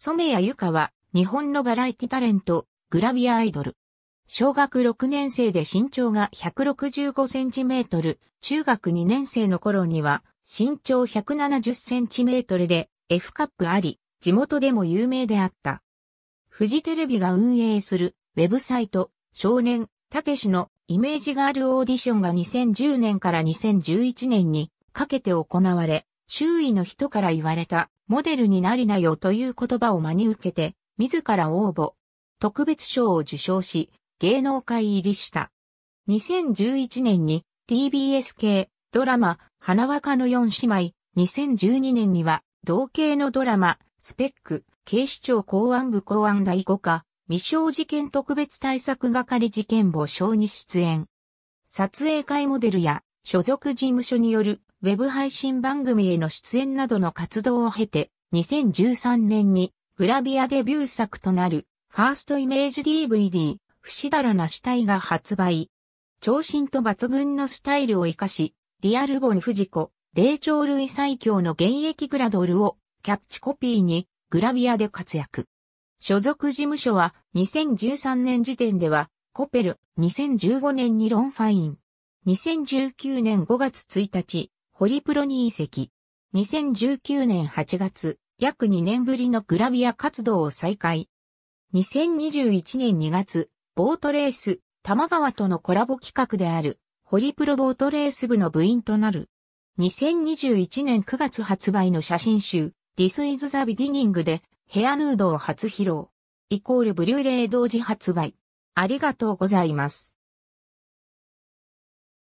染谷由香は日本のバラエティタレント、グラビアアイドル。小学6年生で身長が165センチメートル、中学2年生の頃には身長170センチメートルで F カップあり、地元でも有名であった。フジテレビが運営するウェブサイト少年たけしのイメージガールオーディションが2010年から2011年にかけて行われ、周囲の人から言われたモデルになりなよという言葉を真に受けて、自ら応募、特別賞を受賞し、芸能界入りした。2011年に TBS 系ドラマ、花若の4姉妹、2012年には同系のドラマ、スペック、警視庁公安部公安第5課、未生事件特別対策係事件簿賞に出演。撮影会モデルや所属事務所によるウェブ配信番組への出演などの活動を経て、2013年にグラビアデビュー作となるファーストイメージ DVD、不死だらな死体が発売。長身と抜群のスタイルを活かし、リアルボンフジコ、霊長類最強の現役グラドルをキャッチコピーにグラビアで活躍。所属事務所は2013年時点ではコペル、2015年にロンファイン、2019年5月1日、ホリプロに移籍。2019年8月、約2年ぶりのグラビア活動を再開。2021年2月、ボートレース、玉川とのコラボ企画である、ホリプロボートレース部の部員となる。2021年9月発売の写真集、This is the beginning で、ヘアヌードを初披露。イコールブューレイ同時発売。ありがとうございます。